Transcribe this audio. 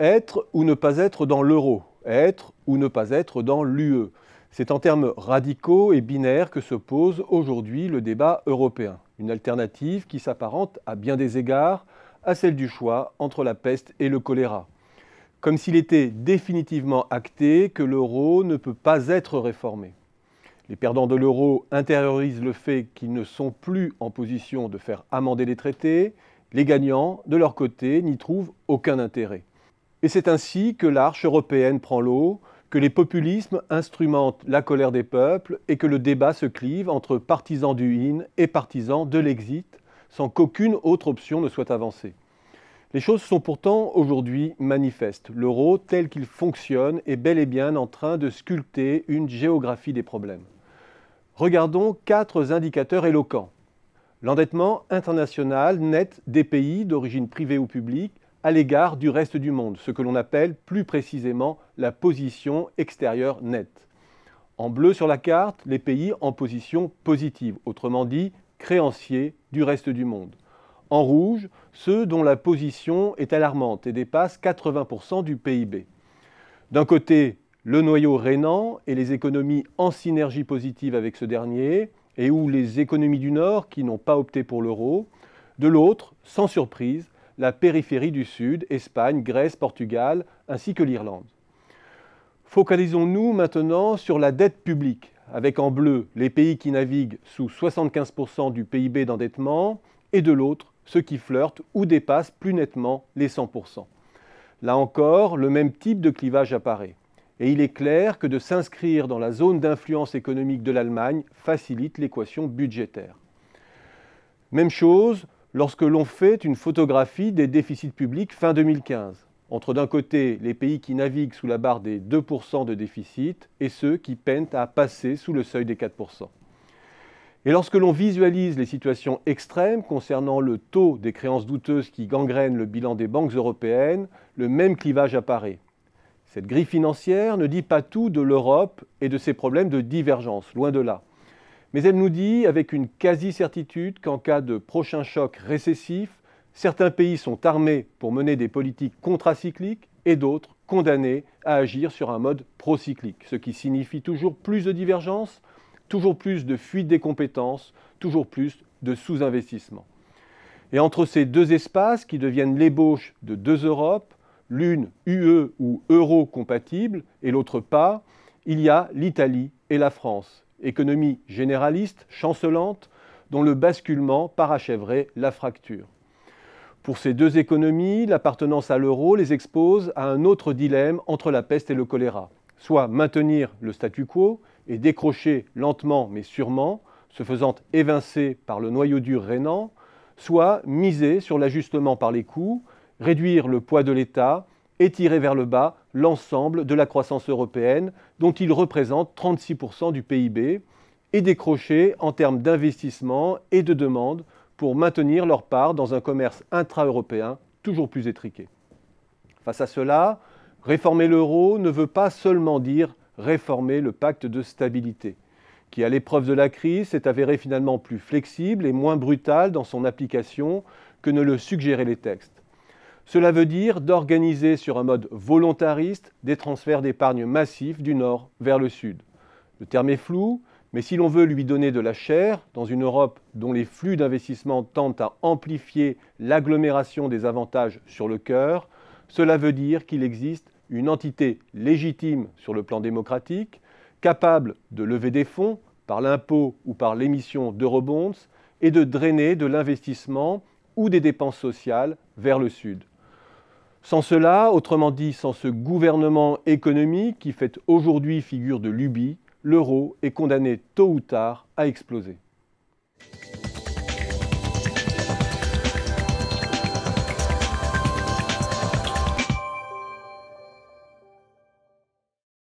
être ou ne pas être dans l'euro, être ou ne pas être dans l'UE. C'est en termes radicaux et binaires que se pose aujourd'hui le débat européen, une alternative qui s'apparente à bien des égards à celle du choix entre la peste et le choléra. Comme s'il était définitivement acté que l'euro ne peut pas être réformé. Les perdants de l'euro intériorisent le fait qu'ils ne sont plus en position de faire amender les traités, les gagnants, de leur côté, n'y trouvent aucun intérêt. Et c'est ainsi que l'arche européenne prend l'eau, que les populismes instrumentent la colère des peuples et que le débat se clive entre partisans du in et partisans de l'exit, sans qu'aucune autre option ne soit avancée. Les choses sont pourtant aujourd'hui manifestes. L'euro, tel qu'il fonctionne, est bel et bien en train de sculpter une géographie des problèmes. Regardons quatre indicateurs éloquents. L'endettement international net des pays d'origine privée ou publique, à l'égard du reste du monde, ce que l'on appelle plus précisément la position extérieure nette. En bleu sur la carte, les pays en position positive, autrement dit créanciers du reste du monde. En rouge, ceux dont la position est alarmante et dépasse 80% du PIB. D'un côté, le noyau rhénan et les économies en synergie positive avec ce dernier, et où les économies du Nord qui n'ont pas opté pour l'euro. De l'autre, sans surprise, la périphérie du Sud, Espagne, Grèce, Portugal, ainsi que l'Irlande. Focalisons-nous maintenant sur la dette publique, avec en bleu les pays qui naviguent sous 75% du PIB d'endettement, et de l'autre ceux qui flirtent ou dépassent plus nettement les 100%. Là encore, le même type de clivage apparaît. Et il est clair que de s'inscrire dans la zone d'influence économique de l'Allemagne facilite l'équation budgétaire. Même chose lorsque l'on fait une photographie des déficits publics fin 2015, entre d'un côté les pays qui naviguent sous la barre des 2% de déficit et ceux qui peinent à passer sous le seuil des 4%. Et lorsque l'on visualise les situations extrêmes concernant le taux des créances douteuses qui gangrènent le bilan des banques européennes, le même clivage apparaît. Cette grille financière ne dit pas tout de l'Europe et de ses problèmes de divergence, loin de là. Mais elle nous dit avec une quasi-certitude qu'en cas de prochain choc récessif, certains pays sont armés pour mener des politiques contracycliques et d'autres condamnés à agir sur un mode procyclique, ce qui signifie toujours plus de divergences, toujours plus de fuite des compétences, toujours plus de sous-investissement. Et entre ces deux espaces qui deviennent l'ébauche de deux Europes, l'une UE ou euro compatible et l'autre pas, il y a l'Italie et la France, économie généraliste, chancelante, dont le basculement parachèverait la fracture. Pour ces deux économies, l'appartenance à l'euro les expose à un autre dilemme entre la peste et le choléra, soit maintenir le statu quo et décrocher lentement mais sûrement, se faisant évincer par le noyau dur rénant, soit miser sur l'ajustement par les coûts, réduire le poids de l'État et tirer vers le bas l'ensemble de la croissance européenne, dont il représente 36% du PIB, et décrocher en termes d'investissement et de demande pour maintenir leur part dans un commerce intra-européen toujours plus étriqué. Face à cela, réformer l'euro ne veut pas seulement dire réformer le pacte de stabilité, qui à l'épreuve de la crise s'est avéré finalement plus flexible et moins brutal dans son application que ne le suggéraient les textes. Cela veut dire d'organiser sur un mode volontariste des transferts d'épargne massifs du nord vers le sud. Le terme est flou, mais si l'on veut lui donner de la chair, dans une Europe dont les flux d'investissement tendent à amplifier l'agglomération des avantages sur le cœur, cela veut dire qu'il existe une entité légitime sur le plan démocratique, capable de lever des fonds par l'impôt ou par l'émission d'eurobonds et de drainer de l'investissement ou des dépenses sociales vers le sud. Sans cela, autrement dit, sans ce gouvernement économique qui fait aujourd'hui figure de lubie, l'euro est condamné tôt ou tard à exploser.